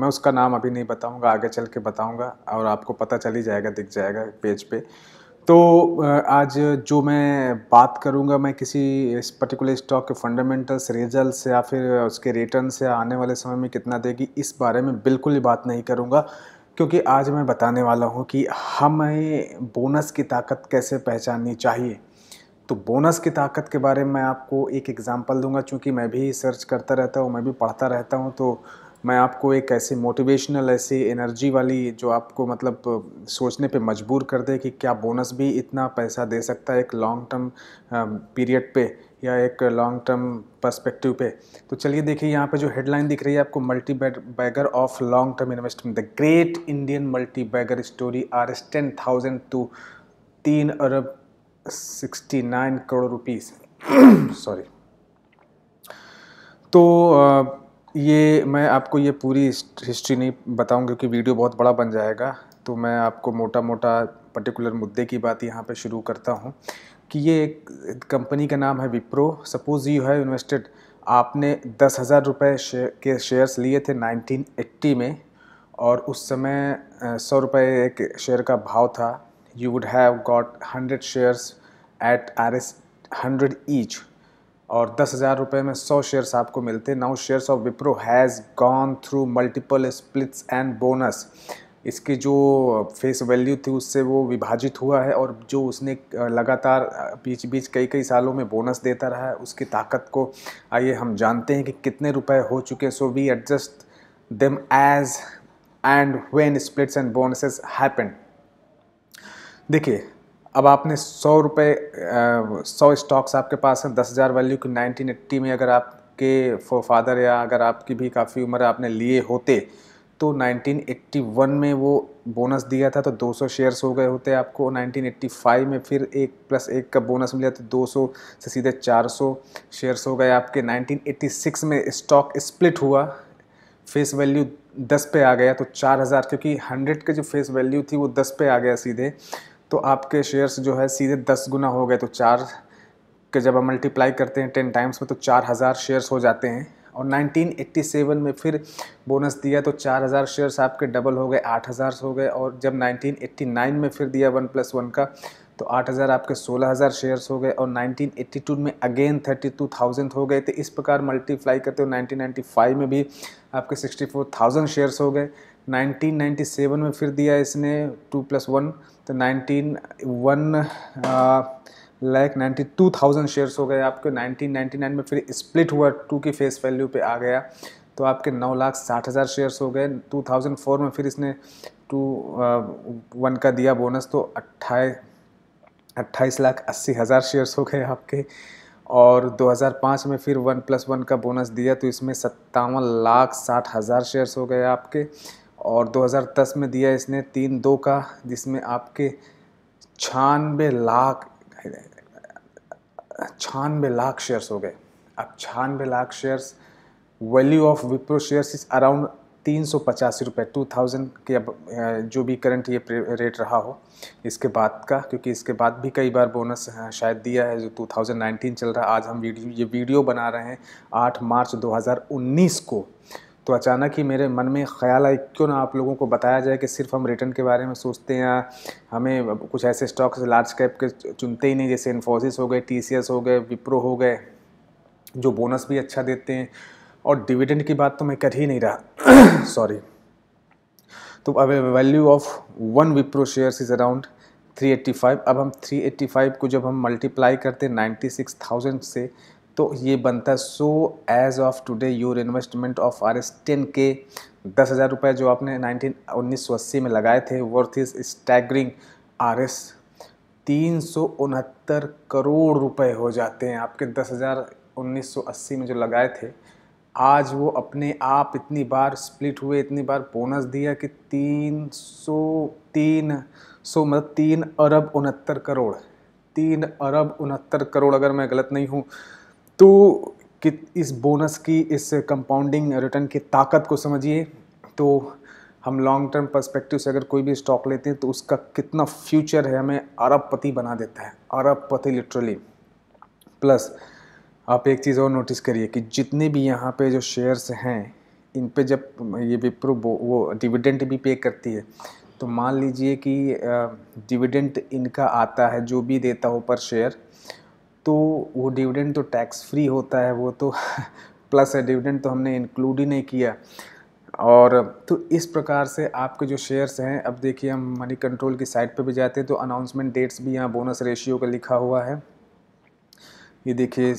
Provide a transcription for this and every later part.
मैं उसका नाम अभी नहीं बताऊंगा आगे चल के बताऊँगा और आपको पता चल ही जाएगा दिख जाएगा पेज पे तो आज जो मैं बात करूंगा मैं किसी इस पर्टिकुलर स्टॉक के फंडामेंटल्स रिजल्ट या फिर उसके रिटर्न से आने वाले समय में कितना देगी इस बारे में बिल्कुल ही बात नहीं करूंगा क्योंकि आज मैं बताने वाला हूं कि हमें बोनस की ताकत कैसे पहचाननी चाहिए तो बोनस की ताकत के बारे में मैं आपको एक एग्ज़ाम्पल दूंगा चूँकि मैं भी सर्च करता रहता हूँ मैं भी पढ़ता रहता हूँ तो मैं आपको एक ऐसे मोटिवेशनल ऐसे एनर्जी वाली जो आपको मतलब सोचने पे मजबूर कर दे कि क्या बोनस भी इतना पैसा दे सकता है एक लॉन्ग टर्म पीरियड पे या एक लॉन्ग टर्म पर्सपेक्टिव पे तो चलिए देखिए यहाँ पे जो हेडलाइन दिख रही है आपको multi bagger of long term investment the great Indian multi bagger story R S ten thousand to तीन अरब sixty nine crore rupees sorry तो ये मैं आपको ये पूरी हिस्ट्री नहीं बताऊंगा क्योंकि वीडियो बहुत बड़ा बन जाएगा तो मैं आपको मोटा मोटा पर्टिकुलर मुद्दे की बात यहाँ पे शुरू करता हूँ कि ये एक कंपनी का नाम है Wipro suppose you have invested आपने दस हज़ार रुपये शे, के शेयर्स लिए थे 1980 में और उस समय सौ रुपये एक शेयर का भाव था you would have got hundred shares at R S hundred each और दस हज़ार रुपये में सौ शेयर्स आपको मिलते now shares of Wipro has gone through multiple splits and bonus इसकी जो फेस वैल्यू थी उससे वो विभाजित हुआ है और जो उसने लगातार बीच बीच कई कई सालों में बोनस देता रहा है उसकी ताकत को आइए हम जानते हैं कि कितने रुपए हो चुके हैं so we adjust them as and when splits and bonuses happen देखिए अब आपने सौ रुपये सौ स्टॉक्स आपके पास हैं दस हज़ार वैल्यू की नाइनटीन एट्टी में अगर आपके फोर फादर या अगर आपकी भी काफ़ी उम्र आपने लिए होते तो 1981 में वो बोनस दिया था तो 200 शेयर्स हो गए होते आपको 1985 में फिर एक प्लस एक का बोनस मिला तो 200 से सीधे 400 शेयर्स हो गए आपके 1986 में स्टॉक स्प्लिट हुआ फेस वैल्यू 10 पे आ गया तो 4000 क्योंकि 100 के जो फेस वैल्यू थी वो 10 पे आ गया सीधे तो आपके शेयर्स जो है सीधे दस गुना हो गए तो चार के जब हम मल्टीप्लाई करते हैं टेन टाइम्स में तो चार हज़ार शेयर्स हो जाते हैं और 1987 में फिर बोनस दिया तो चार हज़ार शेयर्स आपके डबल हो गए आठ हज़ार हो गए और जब 1989 में फिर दिया वन प्लस वन का तो आठ हज़ार आपके सोलह हज़ार शेयर्स हो गए और 1982 में अगेन थर्टी टू थाउजेंड हो गए तो इस प्रकार मल्टीप्लाई करते हो 1995 में भी आपके सिक्सटी फोर थाउजेंड शेयर्स हो गए 1997 में फिर दिया इसने टू प्लस वन तो nineteen one like ninety two thousand shares हो गए आपके 1999 में फिर स्प्लिट हुआ टू की फेस वैल्यू पे आ गया तो आपके नौ लाख साठ हज़ार शेयर्स हो गए 2004 में फिर इसने टू वन का दिया बोनस तो अट्ठाई अट्ठाईस लाख अस्सी हज़ार शेयर्स हो गए आपके और 2005 में फिर वन प्लस वन का बोनस दिया तो इसमें सत्तावन लाख साठ हज़ार शेयर्स हो गए आपके और 2010 में दिया इसने तीन दो का जिसमें आपके छानबे लाख छानबे लाख शेयर्स हो गए अब छानबे lakh shares value of Wipro shares is around तीन सौ पचासी रुपये टू थाउजेंड के अब जो भी करंट ये रेट रहा हो इसके बाद का क्योंकि इसके बाद भी कई बार बोनस शायद दिया है जो टू थाउजेंड नाइनटीन चल रहा है आज हम वीडियो ये वीडियो बना रहे हैं आठ मार्च दो हज़ार उन्नीस को तो अचानक ही मेरे मन में ख्याल आए क्यों ना आप लोगों को बताया जाए कि सिर्फ हम रिटर्न के बारे में सोचते हैं या हमें कुछ ऐसे स्टॉक्स लार्ज कैप के चुनते ही नहीं जैसे इन्फोसिस हो गए टी हो गए विप्रो हो गए जो बोनस भी अच्छा देते हैं और डिविडेंड की बात तो मैं कर ही नहीं रहा सॉरी तो अब value of one Wipro shares is around 385 अब हम 385 को जब हम मल्टीप्लाई करते हैं 96,000 से तो ये बनता है so as of today your investment of R S ten K दस हज़ार रुपये जो आपने नाइनटीन उन्नीस सौ अस्सी में लगाए थे worth is staggering R S तीन सौ उनहत्तर करोड़ रुपए हो जाते हैं आपके दस हज़ार उन्नीस सौ अस्सी में जो लगाए थे आज वो अपने आप इतनी बार स्प्लिट हुए इतनी बार बोनस दिया कि तीन सौ तीन सौ मतलब तीन अरब उनहत्तर करोड़ तीन अरब उनहत्तर करोड़ अगर मैं गलत नहीं हूँ तो कि इस बोनस की इस कंपाउंडिंग रिटर्न की ताकत को समझिए तो हम लॉन्ग टर्म पर्सपेक्टिव से अगर कोई भी स्टॉक लेते हैं तो उसका कितना फ्यूचर है हमें अरब पति बना देता है अरब पति लिटरली प्लस आप एक चीज़ और नोटिस करिए कि जितने भी यहाँ पे जो शेयर्स हैं इन पे जब ये विप्रो वो डिविडेंट भी पे करती है तो मान लीजिए कि डिविडेंट इनका आता है जो भी देता हो पर शेयर तो वो डिविडेंड तो टैक्स फ्री होता है वो तो प्लस है डिविडेंड तो हमने इंक्लूड ही नहीं किया और तो इस प्रकार से आपके जो शेयर्स हैं अब देखिए हम मनी कंट्रोल की साइट पे भी जाते हैं तो अनाउंसमेंट डेट्स भी यहाँ बोनस रेशियो का लिखा हुआ है ये देखिए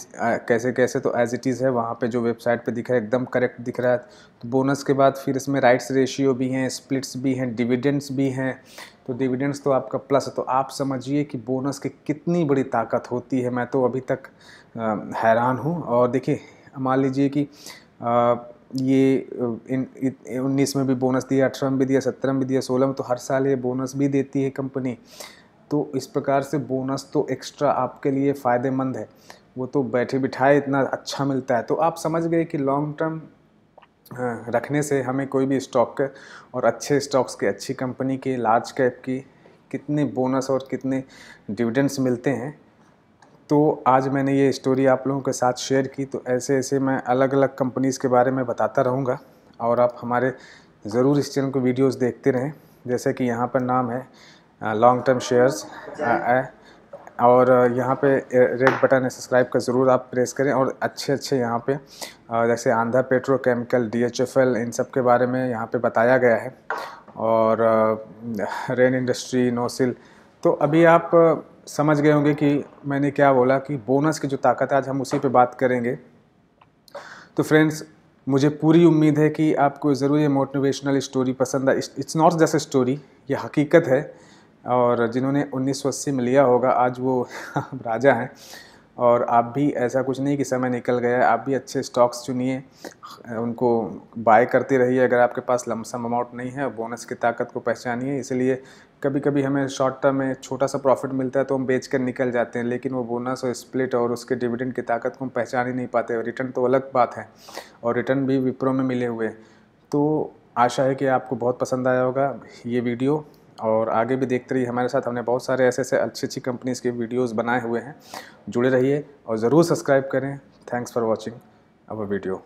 कैसे कैसे तो एज इट इज़ है वहाँ पे जो वेबसाइट पे दिख रहा है एकदम करेक्ट दिख रहा है तो बोनस के बाद फिर इसमें राइट्स रेशियो भी हैं स्प्लिट्स भी हैं डिविडेंड्स भी हैं तो डिविडेंड्स तो आपका प्लस है तो आप समझिए कि बोनस की कितनी बड़ी ताकत होती है मैं तो अभी तक आ, हैरान हूँ और देखिए मान लीजिए कि आ, ये उन्नीस में भी बोनस दिया अठारह में भी दिया सत्रह में भी दिया सोलह में तो हर साल ये बोनस भी देती है कंपनी तो इस प्रकार से बोनस तो एक्स्ट्रा आपके लिए फ़ायदेमंद है वो तो बैठे बिठाए इतना अच्छा मिलता है तो आप समझ गए कि लॉन्ग टर्म रखने से हमें कोई भी स्टॉक और अच्छे स्टॉक्स के अच्छी कंपनी के लार्ज कैप की कितने बोनस और कितने डिविडेंड्स मिलते हैं तो आज मैंने ये स्टोरी आप लोगों के साथ शेयर की तो ऐसे ऐसे मैं अलग अलग कंपनीज़ के बारे में बताता रहूँगा और आप हमारे ज़रूर इस चैनल को वीडियोस देखते रहें जैसे कि यहाँ पर नाम है लॉन्ग टर्म शेयर्स और uh, यहाँ पे रेड बटन सब्सक्राइब का ज़रूर आप प्रेस करें और अच्छे अच्छे यहाँ पे uh, जैसे Andhra petrochemical D H F L इन सब के बारे में यहाँ पे बताया गया है और रेन इंडस्ट्री नोसिल तो अभी आप uh, समझ गए होंगे कि मैंने क्या बोला कि बोनस की जो ताकत है आज हम उसी पे बात करेंगे तो फ्रेंड्स मुझे पूरी उम्मीद है कि आपको ज़रूर ये मोटिवेशनल स्टोरी पसंद आई इट्स नॉट जस्ट स्टोरी ये हकीकत है और जिन्होंने 1980 में लिया होगा आज वो राजा हैं और आप भी ऐसा कुछ नहीं कि समय निकल गया है आप भी अच्छे स्टॉक्स चुनिए उनको बाय करते रहिए अगर आपके पास लमसम अमाउंट नहीं है बोनस की ताकत को पहचानिए इसलिए कभी कभी हमें शॉर्ट टर्म में छोटा सा प्रॉफिट मिलता है तो हम बेच कर निकल जाते हैं लेकिन वो बोनस और स्प्लिट और उसके डिविडेंड की ताकत को हम पहचान ही नहीं पाते रिटर्न तो अलग बात है और रिटर्न भी विप्रो में मिले हुए तो आशा है कि आपको बहुत पसंद आया होगा ये वीडियो और आगे भी देखते रहिए हमारे साथ हमने बहुत सारे ऐसे ऐसे अच्छी अच्छी कंपनीज़ के वीडियोज़ बनाए हुए हैं जुड़े रहिए और ज़रूर सब्सक्राइब करें thanks for watching our video